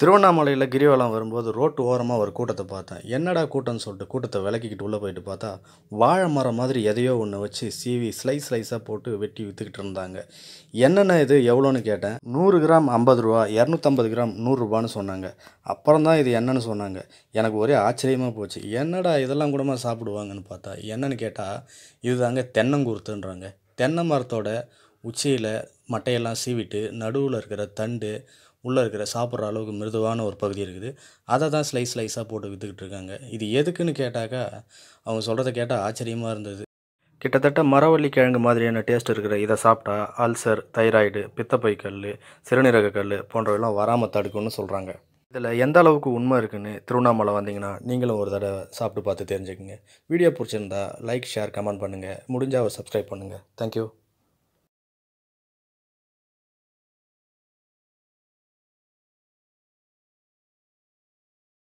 திருவண்ணாமலையில் கிரிவலம் வரும்போது ரோட்டு ஓரமாக ஒரு கூட்டத்தை பார்த்தேன் என்னடா கூட்டம்னு சொல்லிட்டு கூட்டத்தை விளக்கிக்கிட்டு உள்ளே போயிட்டு பார்த்தா வாழை மரம் மாதிரி எதையோ ஒன்று வச்சு சீவி ஸ்லைஸ் ஸ்லைஸாக போட்டு வெட்டி விற்றுக்கிட்டு இருந்தாங்க என்னென்ன இது எவ்வளோன்னு கேட்டேன் நூறு கிராம் ஐம்பது ரூபா இரநூத்தம்பது கிராம் நூறுரூபான்னு சொன்னாங்க அப்புறம் தான் இது என்னன்னு சொன்னாங்க எனக்கு ஒரே ஆச்சரியமாக போச்சு என்னடா இதெல்லாம் கூடமா சாப்பிடுவாங்கன்னு பார்த்தா என்னன்னு கேட்டால் இதுதாங்க தென்னங்குருத்துன்றாங்க தென்னை மரத்தோட உச்சியில் மட்டையெல்லாம் சீவிட்டு நடுவில் இருக்கிற தண்டு உள்ளே இருக்கிற சாப்பிட்ற அளவுக்கு மிருதுவான ஒரு பகுதி இருக்குது அதை தான் ஸ்லைஸ் ஸ்லைஸாக போட்டு விற்றுக்கிட்டு இருக்காங்க இது எதுக்குன்னு கேட்டாக்கா அவங்க சொல்கிறத கேட்டால் ஆச்சரியமாக இருந்தது கிட்டத்தட்ட மரவள்ளி கிழங்கு மாதிரியான டேஸ்ட் இருக்கிற இதை சாப்பிட்டா அல்சர் தைராய்டு பித்தப்பை கல் சிறுநீரக கல் போன்றவையெல்லாம் வராமல் தடுக்கும்னு சொல்கிறாங்க இதில் எந்த அளவுக்கு உண்மை இருக்குன்னு திருவண்ணாமலை வந்தீங்கன்னா நீங்களும் ஒரு தடவை சாப்பிட்டு பார்த்து தெரிஞ்சுக்கோங்க வீடியோ பிடிச்சிருந்தா லைக் ஷேர் கமெண்ட் பண்ணுங்கள் முடிஞ்சால் ஒரு சப்ஸ்கிரைப் பண்ணுங்கள் தேங்க்யூ